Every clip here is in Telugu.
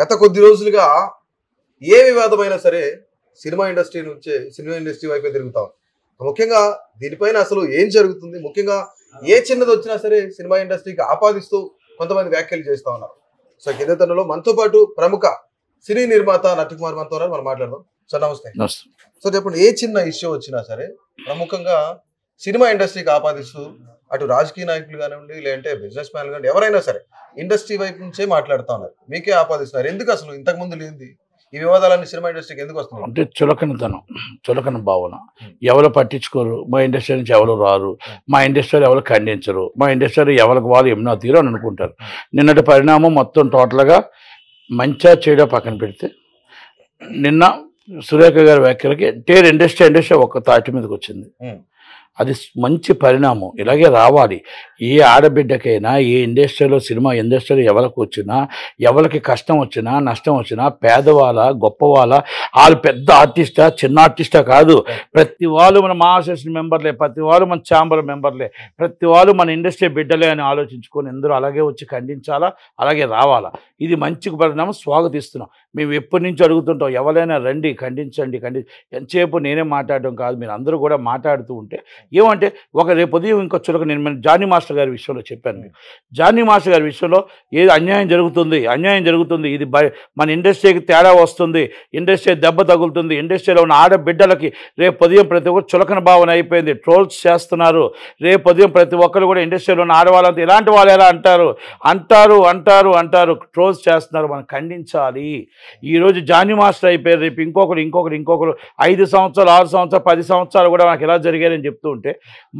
గత కొద్ది రోజులుగా ఏ వివాదమైనా సరే సినిమా ఇండస్ట్రీ నుంచే సినిమా ఇండస్ట్రీ వైపే తిరుగుతాం ముఖ్యంగా దీనిపైన అసలు ఏం జరుగుతుంది ముఖ్యంగా ఏ చిన్నది వచ్చినా సరే సినిమా ఇండస్ట్రీకి ఆపాదిస్తూ కొంతమంది వ్యాఖ్యలు చేస్తూ ఉన్నారు సో కిందతనలో మనతో పాటు ప్రముఖ సినీ నిర్మాత నటకుమార్ మనతో మనం మాట్లాడదాం సార్ నమస్తే సో చెప్పండి ఏ చిన్న ఇష్యూ వచ్చినా సరే ప్రముఖంగా సినిమా ఇండస్ట్రీకి ఆపాదిస్తూ అటు రాజకీయ నాయకులు కానివ్వండి లేదంటే బిజినెస్ మ్యాన్లు కానీ ఎవరైనా సరే ఇండస్ట్రీ వైపు నుంచే మాట్లాడుతూ ఉన్నారు మీకే ఆపాదిస్తున్నారు ఎందుకు అసలు ఇంతకుముందు లేనిది ఈ వివాదాలన్నీ సినిమా ఇండస్ట్రీకి ఎందుకు వస్తున్నారు అంటే చులకనతనం చులకన భావన ఎవరు పట్టించుకోరు మా ఇండస్ట్రీ నుంచి ఎవరు రారు మా ఇండస్ట్రీలో ఎవరు ఖండించరు మా ఇండస్ట్రీలో ఎవరికి వాళ్ళు ఎమ్నా తీరు అని అనుకుంటారు నిన్నటి పరిణామం మొత్తం టోటల్గా మంచా చేయడం పక్కన పెడితే నిన్న సురేఖ గారి వ్యాఖ్యలకి టేర్ ఇండస్ట్రీ ఇండస్ట్రీ ఒక్క తాటి మీదకి వచ్చింది అది మంచి పరిణామం ఇలాగే రావాలి ఏ ఆడబిడ్డకైనా ఏ ఇండస్ట్రీలో సినిమా ఇండస్ట్రీలో ఎవరికి వచ్చినా ఎవరికి కష్టం వచ్చినా నష్టం వచ్చినా పేదవాళ్ళ గొప్పవాళ్ళ వాళ్ళు పెద్ద ఆర్టిస్టా చిన్న ఆర్టిస్టా కాదు ప్రతి వాళ్ళు మన మాసెషన్ మెంబర్లే ప్రతి వాళ్ళు మన ఛాంబర్ మెంబర్లే ప్రతి వాళ్ళు మన ఇండస్ట్రీ బిడ్డలే అని ఆలోచించుకొని ఎందరూ అలాగే వచ్చి ఖండించాలా అలాగే రావాలా ఇది మంచి పరిణామం స్వాగతిస్తున్నాం మేము ఎప్పటి నుంచి అడుగుతుంటాం ఎవరైనా రండి ఖండించండి ఖండి ఎంతసేపు నేనే మాట్లాడడం కాదు మీరు అందరూ కూడా మాట్లాడుతూ ఉంటే ఏమంటే ఒక రేపు ఉదయం ఇంకో చులక నేను జానీ మాస్టర్ గారి విషయంలో చెప్పాను మీకు జానీ మాస్టర్ గారి విషయంలో ఏది అన్యాయం జరుగుతుంది అన్యాయం జరుగుతుంది ఇది మన ఇండస్ట్రీకి తేడా వస్తుంది ఇండస్ట్రీ దెబ్బ తగులుతుంది ఇండస్ట్రీలో ఉన్న ఆడబిడ్డలకి రేపు ఉదయం ప్రతి ఒక్కరు చులకన భావన అయిపోయింది ట్రోల్స్ చేస్తున్నారు రేపు ఉదయం ప్రతి ఒక్కరు కూడా ఇండస్ట్రీలో ఉన్న ఆడవాళ్ళంతా ఇలాంటి వాళ్ళు ఎలా అంటారు అంటారు అంటారు అంటారు ట్రోల్స్ చేస్తున్నారు మనం ఖండించాలి ఈరోజు జానీ మాస్టర్ అయిపోయారు రేపు ఇంకొకరు ఇంకొకరు ఇంకొకరు ఐదు సంవత్సరాలు ఆరు సంవత్సరాలు పది సంవత్సరాలు కూడా మనకి ఎలా జరిగాయని చెప్తూ ఉంటే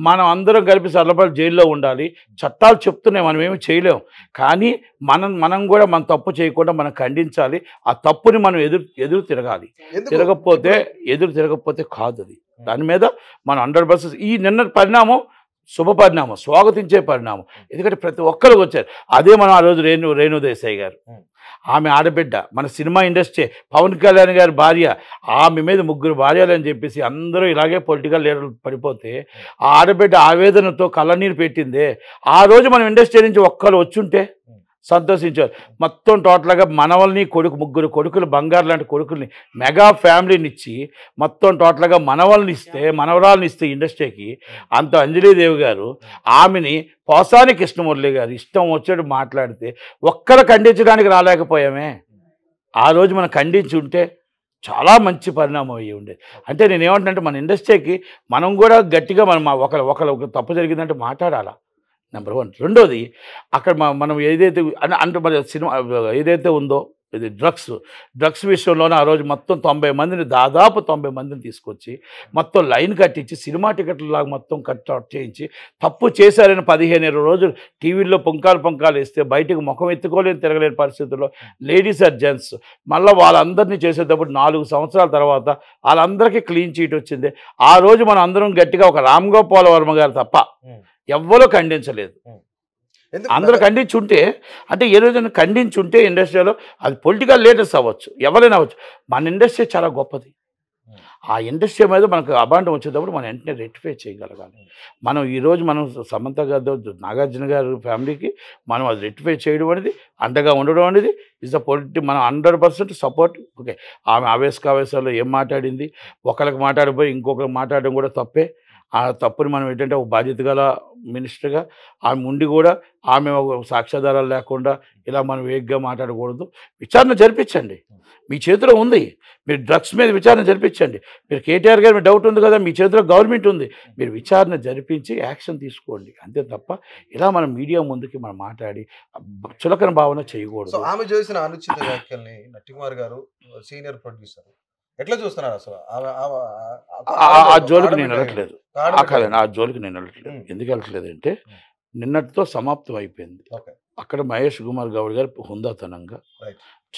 మనం అందరం కలిపి సరళపాలు జైల్లో ఉండాలి చట్టాలు చెప్తున్నాయి మనం ఏమి చేయలేం కానీ మనం మనం కూడా మన తప్పు చేయకుండా మనం ఖండించాలి ఆ తప్పుని మనం ఎదురు ఎదురు తిరగాలి తిరగకపోతే ఎదురు తిరగకపోతే కాదు అది దాని మీద మనం హండ్రెడ్ ఈ నిన్న పరిణామం శుభ పరిణామం స్వాగతించే పరిణామం ఎందుకంటే ప్రతి ఒక్కరికి వచ్చారు అదే మనం ఆ రోజు రేణు రేణు దేశాయి గారు ఆమె ఆడబిడ్డ మన సినిమా ఇండస్ట్రీ పవన్ కళ్యాణ్ గారి భార్య ఆమె మీద ముగ్గురు భార్యలు అని చెప్పేసి అందరూ ఇలాగే పొలిటికల్ లీడర్లు పడిపోతే ఆ ఆడబిడ్డ ఆవేదనతో కళ్ళనీరు పెట్టిందే ఆ రోజు మనం ఇండస్ట్రీ నుంచి ఒక్కరు వచ్చుంటే సంతోషించారు మొత్తం టోటల్గా మనవల్ని కొడుకు ముగ్గురు కొడుకులు బంగారు లాంటి కొడుకుల్ని మెగా ఫ్యామిలీని ఇచ్చి మొత్తం టోటల్గా మనవల్ని ఇస్తే మనవరాల్ని ఇస్తే ఇండస్ట్రీకి అంత అంజలీదేవి గారు ఆమెని పోసాని కృష్ణమురళి గారు ఇష్టం వచ్చాడు మాట్లాడితే ఒక్కరు ఖండించడానికి రాలేకపోయామే ఆ రోజు మనం ఖండించి ఉంటే చాలా మంచి పరిణామం అయ్యి ఉండేది అంటే నేనేమంటానంటే మన ఇండస్ట్రీకి మనం కూడా గట్టిగా మనం ఒకరు ఒకరు తప్పు జరిగిందంటే మాట్లాడాలా నెంబర్ వన్ రెండోది అక్కడ మనం ఏదైతే అంటే మరి సినిమా ఏదైతే ఉందో ఇది డ్రగ్స్ డ్రగ్స్ విషయంలోనే ఆ రోజు మొత్తం తొంభై మందిని దాదాపు తొంభై మందిని తీసుకొచ్చి మొత్తం లైన్ కట్టించి సినిమా టికెట్లలాగా మొత్తం కట్ చేయించి తప్పు చేశారని పదిహేను ఇరవై రోజులు టీవీల్లో పుంకాలు పుంకాలు ఇస్తే బయటకు ముఖం ఎత్తుకోలేని తిరగలేని పరిస్థితుల్లో లేడీస్ అండ్ జెంట్స్ మళ్ళీ వాళ్ళందరినీ చేసేటప్పుడు నాలుగు సంవత్సరాల తర్వాత వాళ్ళందరికీ క్లీన్ చీట్ వచ్చింది ఆ రోజు మనం అందరం గట్టిగా ఒక రామ్ గోపాల్ వర్మ గారు తప్ప ఎవ్వరూ ఖండించలేదు అందరూ ఖండించుంటే అంటే ఏ రోజున ఖండించుంటే ఇండస్ట్రీలో అది పొలిటికల్ లీడర్స్ అవ్వచ్చు ఎవరైనా అవ్వచ్చు మన ఇండస్ట్రీ చాలా గొప్పది ఆ ఇండస్ట్రీ మీద మనకు అబాండం వచ్చేటప్పుడు మనం వెంటనే రెక్టిఫై చేయగలగాలి మనం ఈరోజు మనం సమంత గారు నాగార్జున గారు ఫ్యామిలీకి మనం అది రెక్టిఫై చేయడం అనేది అండగా ఉండడం అనేది ఇస్ ద పొలిటి మనం హండ్రెడ్ పర్సెంట్ సపోర్ట్ ఓకే ఆమె ఆవేశకావేశాల్లో ఏం మాట్లాడింది ఒకరికి మాట్లాడిపోయి ఇంకొకరికి మాట్లాడడం కూడా తప్పే ఆ తప్పుని మనం ఏంటంటే ఒక బాధ్యత గల మినిస్టర్గా ఆమె ఉండి కూడా ఆమె సాక్ష్యాధారాలు లేకుండా ఇలా మనం వేగ్గా మాట్లాడకూడదు విచారణ జరిపించండి మీ చేతిలో ఉంది మీరు డ్రగ్స్ మీద విచారణ జరిపించండి మీరు కేటీఆర్ గారు మీ డౌట్ ఉంది కదా మీ చేతిలో గవర్నమెంట్ ఉంది మీరు విచారణ జరిపించి యాక్షన్ తీసుకోండి అంతే తప్ప ఇలా మనం మీడియా ముందుకి మనం మాట్లాడి చులకన భావన చేయకూడదు ఆమె చేసిన అనుచిత వ్యాఖ్యల్ని నటికుమార్ గారు సీనియర్ ప్రొడ్యూసర్ ఎట్లా చూస్తున్నారు అసలు ఆ జోలికి నేను వెళ్ళట్లేదు కాదు నా జోలికి నేను వెళ్ళట్లేదు ఎందుకు వెళ్ళట్లేదు అంటే నిన్నటితో సమాప్తం అయిపోయింది అక్కడ మహేష్ కుమార్ గౌడ్ గారు హుందాతనంగా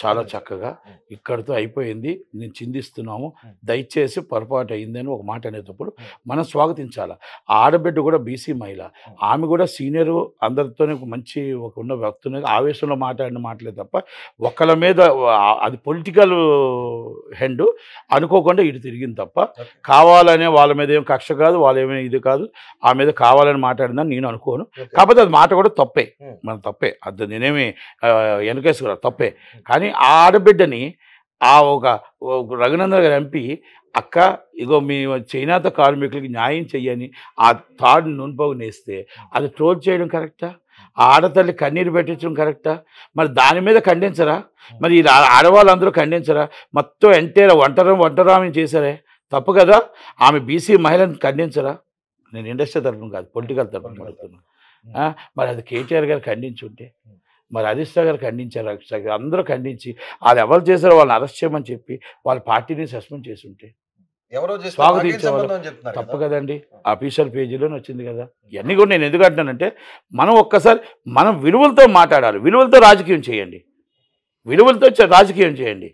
చాలా చక్కగా ఇక్కడితో అయిపోయింది నేను చిందిస్తున్నాము దయచేసి పొరపాటు అయిందని ఒక మాట అనేటప్పుడు మనం స్వాగతించాల ఆడబిడ్డ కూడా బీసీ మహిళ ఆమె కూడా సీనియర్ అందరితోనే మంచి ఒక ఉన్న వ్యక్తులు ఆవేశంలో మాట్లాడిన మాటలే తప్ప ఒకళ్ళ మీద అది పొలిటికల్ హెండ్ అనుకోకుండా ఇటు తిరిగింది తప్ప కావాలనే వాళ్ళ మీద ఏం కక్ష కాదు వాళ్ళ ఏమైనా ఇది కాదు ఆ మీద కావాలని మాట్లాడిందని నేను అనుకోను కాకపోతే అది మాట కూడా తప్పే మన తప్పే అది నేనేమి వెనకేసుకురా తప్పే కానీ కానీ ఆ ఆడబిడ్డని ఆ ఒక రఘునందన్ గారు ఎంపి అక్క ఇగో మీ చైనాత కార్మికులకి న్యాయం చెయ్యని ఆ తాడు నూనెపోగు నేస్తే అది ట్రోల్ చేయడం కరెక్టా ఆడతల్లి కన్నీరు పెట్టించడం కరెక్టా మరి దాని మీద ఖండించరా మరి ఆడవాళ్ళందరూ ఖండించరా మొత్తం ఎంటే ఒంటరి ఒంటరామని చేశారే తప్పు కదా ఆమె బీసీ మహిళను ఖండించరా నేను ఇండస్ట్రీ తరఫున కాదు పొలిటికల్ తరఫున మరి అది కేటీఆర్ గారు ఖండించుంటే మరి హరీష్ రావు గారు ఖండించారు హరీష్ రావు గారు అందరూ ఖండించి వాళ్ళు ఎవరు చేశారో వాళ్ళని అరెస్ట్ చేయమని చెప్పి వాళ్ళ పార్టీని సస్పెండ్ చేసి ఉంటే స్వాగతించేవారు తప్పు కదండి అఫీషియల్ పేజీలోనే వచ్చింది కదా ఇవన్నీ కూడా నేను ఎందుకు అంటున్నానంటే మనం ఒక్కసారి మనం విలువలతో మాట్లాడాలి విలువలతో రాజకీయం చేయండి విలువలతో రాజకీయం చేయండి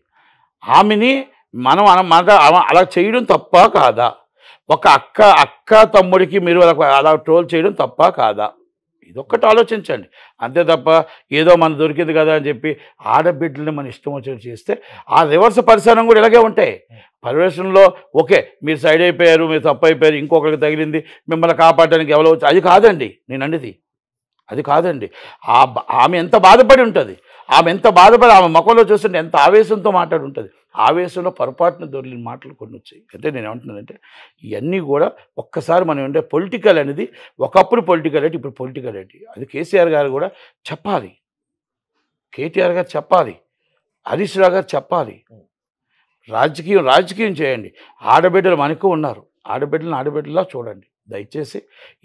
ఆమెని మనం మన అలా చేయడం తప్ప కాదా ఒక అక్క అక్క తమ్ముడికి మీరు అలా ట్రోల్ చేయడం తప్ప కాదా ఇది ఒక్కటి ఆలోచించండి అంతే తప్ప ఏదో మన దొరికింది కదా అని చెప్పి ఆడబిడ్డలని మన ఇష్టం వచ్చినట్టు చేస్తే ఆ రివర్స్ పరిసరం కూడా ఇలాగే ఉంటాయి పరివేశంలో ఓకే మీరు సైడ్ అయిపోయారు మీరు తప్పు అయిపోయారు ఇంకొకరికి తగిలింది మిమ్మల్ని కాపాడడానికి ఎవరో అది కాదండి నేను అండిది అది కాదండి ఆమె ఎంత బాధపడి ఉంటుంది ఆమె ఎంత బాధపడి ఆమె మొక్కలో చూస్తుంటే ఎంత ఆవేశంతో మాట్లాడి ఉంటుంది ఆవేశంలో పొరపాటున దొరికిన మాటలు కొన్ని వచ్చాయి అంటే నేను ఏమంటున్నానంటే ఇవన్నీ కూడా ఒక్కసారి మనం ఉండే పొలిటికల్ అనేది ఒకప్పుడు పొలిటికల్ అంటే ఇప్పుడు పొలిటికల్ ఏంటి అది కేసీఆర్ గారు కూడా చెప్పాలి కేటీఆర్ గారు చెప్పాలి హరీష్ రావు గారు చెప్పాలి రాజకీయం రాజకీయం చేయండి ఆడబిడ్డలు మనకు ఉన్నారు ఆడబిడ్డలను ఆడబిడ్డలా చూడండి దయచేసి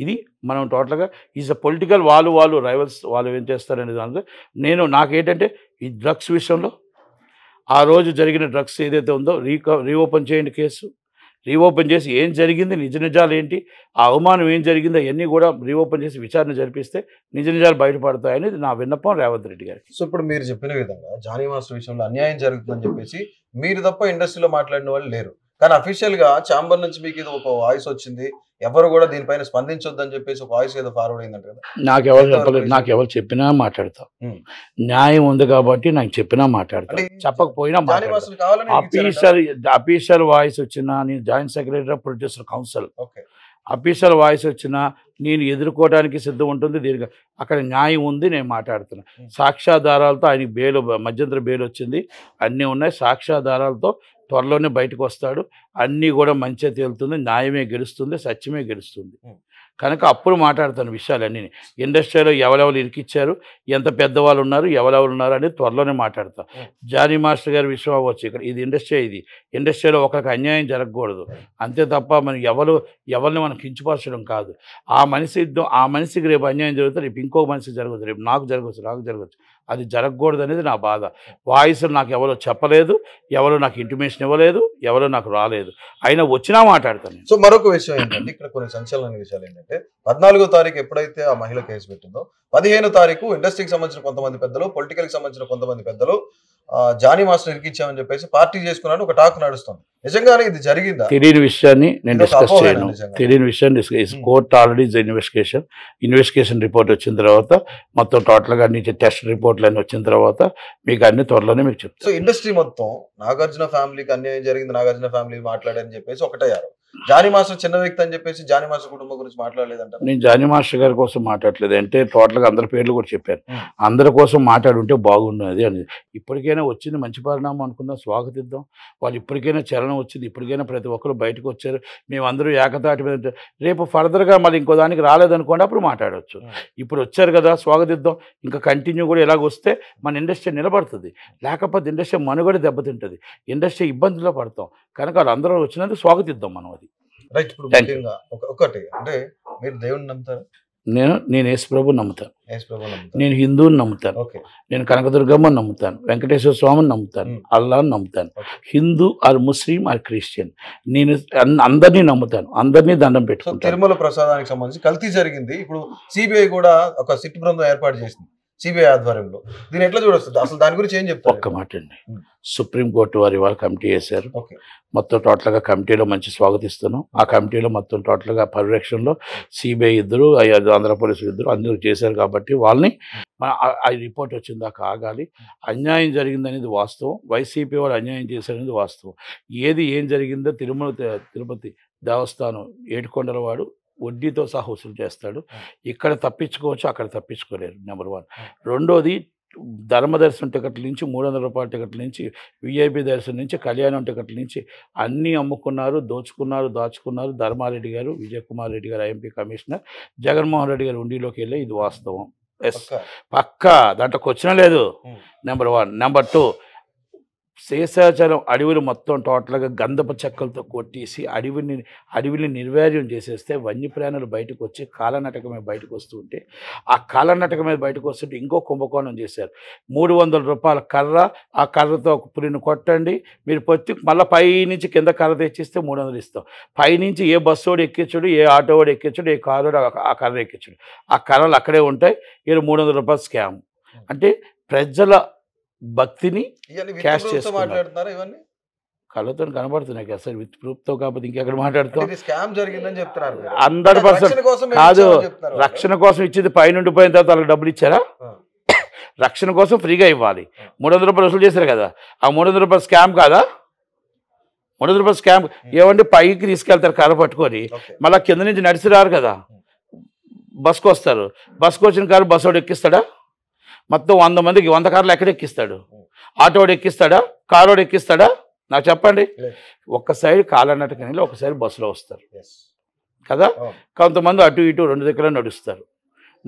ఇది మనం టోటల్గా ఈజ్ అ పొలిటికల్ వాళ్ళు వాళ్ళు రైవల్స్ వాళ్ళు ఏం చేస్తారనే దాంట్లో నేను నాకేంటంటే ఈ డ్రగ్స్ విషయంలో ఆ రోజు జరిగిన డ్రగ్స్ ఏదైతే ఉందో రీకా రీఓపెన్ చేయండి కేసు రీఓపెన్ చేసి ఏం జరిగింది నిజ నిజాలు ఏంటి ఆ అవమానం ఏం జరిగిందో అవన్నీ కూడా రీఓపెన్ చేసి విచారణ జరిపిస్తే నిజ నిజాలు బయటపడతాయని నా విన్నపం రేవంత్ రెడ్డి గారికి సో ఇప్పుడు మీరు చెప్పిన విధంగా జానీ మాస్టర్ విషయంలో అన్యాయం జరుగుతుందని చెప్పేసి మీరు తప్ప ఇండస్ట్రీలో మాట్లాడిన వాళ్ళు లేరు కానీ అఫీషియల్గా ఛాంబర్ నుంచి మీకు ఇది ఒక వాయిస్ వచ్చింది ఎవరు కూడా దీనిపైన స్పందించొద్దని చెప్పేసి ఒక వాయిస్ ఏదో ఫార్వర్డ్ అయిందంట కదా నాకు ఎవరు చెప్పలేదు నాకు ఎవరు చెప్పినా మాట్లాడతా న్యాయం ఉంది కాబట్టి నాకు చెప్పినా మాట్లాడతా చెప్పకపోయినా అఫీషియల్ అఫీషియల్ వాయిస్ వచ్చినా నేను joint secretary producer council official voice వచ్చినా నేను ఎదుర్కోవడానికి సిద్ధం ఉంటుంది దీనికి అక్కడ న్యాయం ఉంది నేను మాట్లాడుతున్నా సాక్ష్యాధారాలతో ఆయనకి బెయిల్ మధ్యంతర బెయిల్ వచ్చింది అన్నీ ఉన్నాయి సాక్ష్యాధారాలతో త్వరలోనే బయటకు వస్తాడు అన్నీ కూడా మంచిగా తేలుతుంది న్యాయమే గెలుస్తుంది సత్యమే గెలుస్తుంది కనుక అప్పుడు మాట్లాడతాను విషయాలన్నీ ఇండస్ట్రీలో ఎవరెవరు ఇరికిచ్చారు ఎంత పెద్దవాళ్ళు ఉన్నారు ఎవరెవరు ఉన్నారు అనేది త్వరలోనే మాట్లాడతాను జానీ మాస్టర్ గారి విషయం అవ్వచ్చు ఇక్కడ ఇది ఇండస్ట్రీ ఇది ఇండస్ట్రీలో ఒకరికి అన్యాయం జరగకూడదు అంతే తప్ప మనం ఎవరు ఎవరిని మనం కించపరచడం కాదు ఆ మనిషి ఆ మనిషికి రేపు అన్యాయం జరుగుతుంది రేపు ఇంకో మనిషి జరగదు రేపు నాకు జరగచ్చు నాకు జరగచ్చు అది జరగకూడదు అనేది నా బాధ వాయిస్ నాకు ఎవరో చెప్పలేదు ఎవరో నాకు ఇంటిమేషన్ ఇవ్వలేదు ఎవరో నాకు రాలేదు అయినా వచ్చినా మాట్లాడతాను సో మరొక విషయం ఏంటంటే ఇక్కడ కొన్ని సంచలన విషయాలు ఏంటంటే పద్నాలుగో తారీఖు ఎప్పుడైతే ఆ మహిళ కేసు పెట్టిందో పదిహేను తారీఖు ఇండస్ట్రీకి సంబంధించిన కొంతమంది పెద్దలు పొలిటికల్కి సంబంధించిన కొంతమంది పెద్దలు జానీ మాస్టర్ ఇరికిచ్చామని చెప్పేసి పార్టీ చేసుకున్నాడు ఒక టాక్ నడుస్తుంది నిజంగానే ఇది జరిగిందా తెలియని విషయాన్ని నేను డిస్కస్ చేయను తెలియని విషయాన్ని court already investigation investigation report వచ్చిన తర్వాత మొత్తం టోటల్గా అన్ని టెస్ట్ రిపోర్ట్లు అన్ని వచ్చిన తర్వాత మీకు అన్ని త్వరలోనే మీకు చెప్తాను సో ఇండస్ట్రీ మొత్తం నాగార్జున ఫ్యామిలీకి అన్యాయం జరిగింది నాగార్జున ఫ్యామిలీ మాట్లాడని చెప్పేసి ఒకటయ్యారు జానీ మాస్టర్ చిన్న వ్యక్తి అని చెప్పేసి జానీ మాస్టర్ కుటుంబం గురించి మాట్లాడలేదంట నేను జానీ మాస్టర్ గారి కోసం మాట్లాడలేదు అంటే గా అందరి పేర్లు కూడా చెప్పారు అందరి కోసం మాట్లాడుంటే బాగున్నది అని ఇప్పటికైనా వచ్చింది మంచి పరిణామం అనుకుందాం స్వాగతిద్దాం వాళ్ళు ఇప్పటికైనా చలనం వచ్చింది ఇప్పటికైనా ప్రతి ఒక్కరు బయటకు వచ్చారు మేమందరూ ఏకతాటి మీద రేపు ఫర్దర్గా మళ్ళీ ఇంకో దానికి రాలేదనుకోండి అప్పుడు మాట్లాడవచ్చు ఇప్పుడు వచ్చారు కదా స్వాగతిద్దాం ఇంకా కంటిన్యూ కూడా ఇలాగొస్తే మన ఇండస్ట్రీ నిలబడుతుంది లేకపోతే ఇండస్ట్రీ మనుగడ దెబ్బతింటుంది ఇండస్ట్రీ ఇబ్బందుల్లో పడతాం కనుక వాళ్ళందరూ వచ్చినందుకు స్వాగతిద్దాం మనం అది రైట్ ఇప్పుడు ముఖ్యంగా ఒకటి అంటే మీరు దేవుడిని నమ్ముతారు నేను నేను యేసుప్రభు నమ్ముతాను నేను హిందువుని నమ్ముతాను నేను కనకదుర్గమ్మని నమ్ముతాను వెంకటేశ్వర స్వామిని నమ్ముతాను అల్లాని నమ్ముతాను Hindu or Muslim or Christian నేను అందరినీ నమ్ముతాను అందరినీ దండం పెట్టుకుంటాను తిరుమల ప్రసాదానికి సంబంధించి కల్తీ జరిగింది ఇప్పుడు సిబిఐ కూడా ఒక సిట్ బృందం ఏర్పాటు చేసింది సిబిఐ ఆధ్వర్యంలో దీని ఎట్లా చూడొస్తుంది అసలు దాని గురించి ఏం చెప్తారు ఒక్క మాట అండి సుప్రీంకోర్టు వారి వాళ్ళు కమిటీ వేశారు మొత్తం టోటల్గా కమిటీలో మంచి స్వాగతిస్తున్నాం ఆ కమిటీలో మొత్తం టోటల్గా పర్యవేక్షణలో సిబిఐ ఇద్దరు ఆంధ్ర పోలీసులు ఇద్దరు అందరూ చేశారు కాబట్టి వాళ్ళని ఆ రిపోర్ట్ వచ్చిన దాకా ఆగాలి అన్యాయం జరిగిందనేది వాస్తవం వైసీపీ వాళ్ళు అన్యాయం చేశారనేది వాస్తవం ఏది ఏం జరిగిందో తిరుమల తిరుపతి దేవస్థానం ఏడుకొండలవాడు వడ్డీతో సహా వసూలు చేస్తాడు ఇక్కడ తప్పించుకోవచ్చు అక్కడ తప్పించుకోలేరు నెంబర్ వన్ రెండోది ధర్మదర్శనం టికెట్ల నుంచి మూడు వందల రూపాయల టికెట్ల నుంచి విఐపి దర్శనం నుంచి కళ్యాణం టికెట్ల నుంచి అన్నీ అమ్ముకున్నారు దోచుకున్నారు దాచుకున్నారు ధర్మారెడ్డి గారు విజయ్ కుమార్ రెడ్డి గారు ఐఎంపీ కమిషనర్ జగన్మోహన్ రెడ్డి గారు ఉండిలోకి వెళ్ళే ఇది వాస్తవం ఎస్ పక్కా దాంట్లో క్వశ్చన్ లేదు number one number two Seshachalam అడవులు మొత్తం టోటల్గా గంధపు చెక్కలతో కొట్టేసి అడవిని అడవిని నిర్వీర్యం చేసేస్తే వన్యప్రాణులు బయటకు వచ్చి కాలనాటకమే బయటకు ఉంటే ఆ కాలనటకమే బయటకు వస్తుంటే ఇంకో కుంభకోణం చేశారు మూడు వందల రూపాయల కర్ర ఆ కర్రతో ఒక పులిని కొట్టండి మీరు పొత్తి మళ్ళీ పైనుంచి కింద కర్ర తెచ్చిస్తే మూడు వందలు ఇస్తాం పైనుంచి ఏ బస్సు ఎక్కించుడు ఏ ఆటో ఎక్కించుడు ఏ కారు ఆ కర్ర ఎక్కించుడు ఆ కర్రలు అక్కడే ఉంటాయి మీరు మూడు వందల రూపాయలు స్కామ్ అంటే ప్రజల భక్తిని క్యాష్ చేస్తున్నారు ఇవన్నీ కళ్ళతో కనబడుతున్నాయి కదా సార్ విత్ ప్రూఫ్ తో కాకపోతే ఇంకెక్కడ మాట్లాడుతాం స్కామ్ జరిగిందని చెప్తున్నారు హండ్రెడ్ పర్సెంట్ కాదు రక్షణ కోసం ఇచ్చేది పైన ఉండిపోయిన తర్వాత వాళ్ళకి డబ్బులు ఇచ్చారా రక్షణ కోసం ఫ్రీగా ఇవ్వాలి మూడు రూపాయలు వసూలు చేశారు కదా ఆ మూడు రూపాయలు స్కామ్ కాదా మూడు రూపాయలు స్కామ్ ఏమంటే పైకి తీసుకెళ్తారు కర్ర పట్టుకొని మళ్ళీ కింద నుంచి నడిచి రారు కదా బస్కు వస్తారు బస్కు వచ్చిన కారు బస్సు ఎక్కిస్తాడా మొత్తం వంద మందికి వంద కార్లు ఎక్కిస్తాడు ఆటోడు ఎక్కిస్తాడా కారోడు ఎక్కిస్తాడా నాకు చెప్పండి ఒక్కసారి కాలన్నట్టు కాలనాటకని ఒక బస్సులో వస్తారు కదా కొంతమంది అటు ఇటు రెండు దగ్గర నడుస్తారు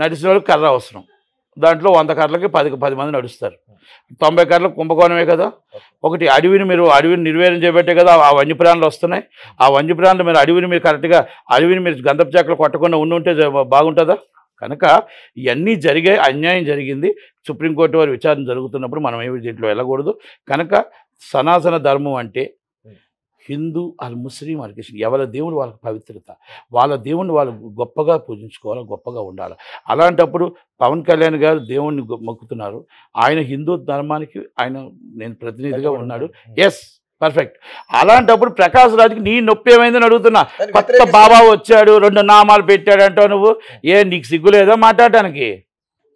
నడిచిన వాళ్ళకి కర్ర అవసరం దాంట్లో వంద కార్లకి పది పది మంది నడుస్తారు తొంభై కార్లకు కుంభకోణమే కదా ఒకటి అడవిని మీరు అడవిని నిర్వేదం చేయబట్టే కదా ఆ వన్యప్రాణులు వస్తున్నాయి ఆ వన్య ప్రాణులు మీరు అడవిని మీరు కరెక్ట్గా అడవిని మీరు గంధపు కొట్టకుండా ఉండి ఉంటే బాగుంటుందా కనుక ఇవన్నీ జరిగే అన్యాయం జరిగింది సుప్రీంకోర్టు వారి విచారణ జరుగుతున్నప్పుడు మనం ఏమి దీంట్లో వెళ్ళకూడదు కనుక సనాతన ధర్మం అంటే హిందూ వాళ్ళు ముస్లిం వాళ్ళు క్రిస్టియన్ ఎవరి దేవుడు వాళ్ళకి పవిత్రత వాళ్ళ దేవుణ్ణి వాళ్ళు గొప్పగా పూజించుకోవాలి గొప్పగా ఉండాలి అలాంటప్పుడు పవన్ కళ్యాణ్ గారు దేవుణ్ణి మొక్కుతున్నారు ఆయన హిందూ ధర్మానికి ఆయన నేను ప్రతినిధిగా ఉన్నాడు ఎస్ పర్ఫెక్ట్ అలాంటప్పుడు ప్రకాష్ రాజుకి నీ నొప్పి ఏమైందని అడుగుతున్నా కొత్త బాబా వచ్చాడు రెండు నామాలు పెట్టాడు అంటావు నువ్వు ఏ నీకు సిగ్గులేదా మాట్లాడటానికి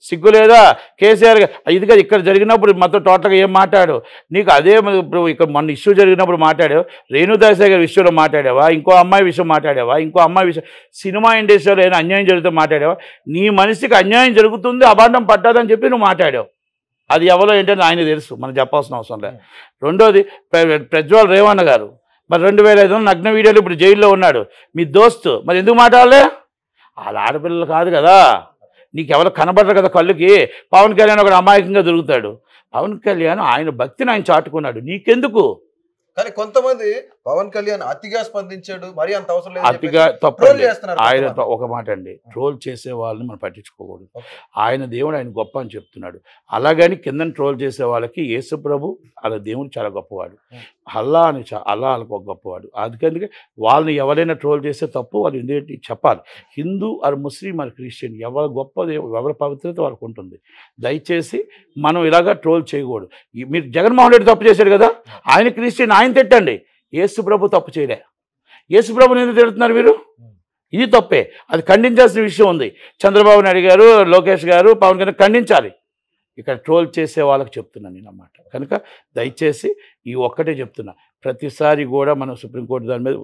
సిగ్గు లేదా కేసీఆర్ ఇది కదా ఇక్కడ జరిగినప్పుడు మొత్తం టోటల్గా ఏం మాట్లాడు నీకు అదే ఇప్పుడు ఇక్కడ మొన్న ఇష్యూ జరిగినప్పుడు మాట్లాడావు రేణుదాసాయి గారి విషయంలో మాట్లాడావా ఇంకో అమ్మాయి విషయం మాట్లాడావా ఇంకో అమ్మాయి విషయం సినిమా ఇండస్ట్రీలో ఏదైనా అన్యాయం జరుగుతూ మాట్లాడావా నీ మనిషికి అన్యాయం జరుగుతుంది అబాండం పట్టదని చెప్పి నువ్వు మాట్లాడావు అది ఎవరో ఏంటని ఆయన తెలుసు మనం చెప్పాల్సిన అవసరం లేదు రెండోది ప్రజ్వల్ రేవణ గారు మరి రెండు వేల ఐదు నగ్న వీడియోలు ఇప్పుడు జైల్లో ఉన్నాడు మీ దోస్తు మరి ఎందుకు మాట్లాడలే వాళ్ళ ఆడపిల్లలు కాదు కదా నీకు ఎవరు కనబడరు కదా కళ్ళుకి పవన్ కళ్యాణ్ ఒకడు అమాయకంగా దొరుకుతాడు పవన్ కళ్యాణ్ ఆయన భక్తిని ఆయన చాటుకున్నాడు నీకెందుకు కానీ కొంతమంది పవన్ కళ్యాణ్ అతిగా స్పందించాడు మరి అంత అవసరం లేదు అతిగా ట్రోల్ చేస్తున్నారు ఆయన ఒక మాట అండి ట్రోల్ చేసే వాళ్ళని మనం పట్టించుకోకూడదు ఆయన దేవుడు ఆయన గొప్ప అని చెప్తున్నాడు అలాగని కింద ట్రోల్ చేసే వాళ్ళకి యేసుప్రభు అలా దేవుడు చాలా గొప్పవాడు అల్లా అని అల్లా వాళ్ళకి ఒక గొప్పవాడు అందుకని వాళ్ళని ఎవరైనా ట్రోల్ చేస్తే తప్పు వాళ్ళు ఏంటి చెప్పాలి హిందూ అది ముస్లిం అది క్రిస్టియన్ ఎవరి గొప్ప ఎవరి పవిత్రత వాళ్ళకు ఉంటుంది దయచేసి మనం ఇలాగా ట్రోల్ చేయకూడదు మీరు జగన్మోహన్ రెడ్డి తప్పు చేశారు కదా ఆయన క్రిస్టియన్ ఆయన తిట్టండి ప్రభు తప్పు చేయలే ప్రభుని ఎందుకు తిడుతున్నారు మీరు ఇది తప్పే అది ఖండించాల్సిన విషయం ఉంది చంద్రబాబు నాయుడు గారు లోకేష్ గారు పవన్ కళ్యాణ్ ఖండించాలి ఇక్కడ ట్రోల్ చేసే వాళ్ళకి చెప్తున్నాను నేను అన్నమాట కనుక దయచేసి ఈ ఒక్కటే చెప్తున్నా ప్రతిసారి కూడా మనం సుప్రీంకోర్టు దాని మీద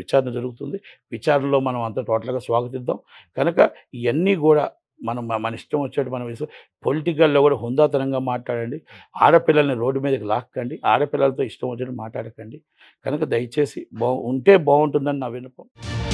విచారణ జరుగుతుంది విచారణలో మనం అంత టోటల్గా స్వాగతిద్దాం కనుక ఇవన్నీ కూడా మనం మన ఇష్టం వచ్చేటట్టు మనం వేసు పొలిటికల్లో కూడా హుందాతనంగా మాట్లాడండి ఆడపిల్లల్ని రోడ్డు మీదకి లాక్కండి ఆడపిల్లలతో ఇష్టం వచ్చేటట్టు మాట్లాడకండి కనుక దయచేసి బాగు ఉంటే బాగుంటుందని నా వినపం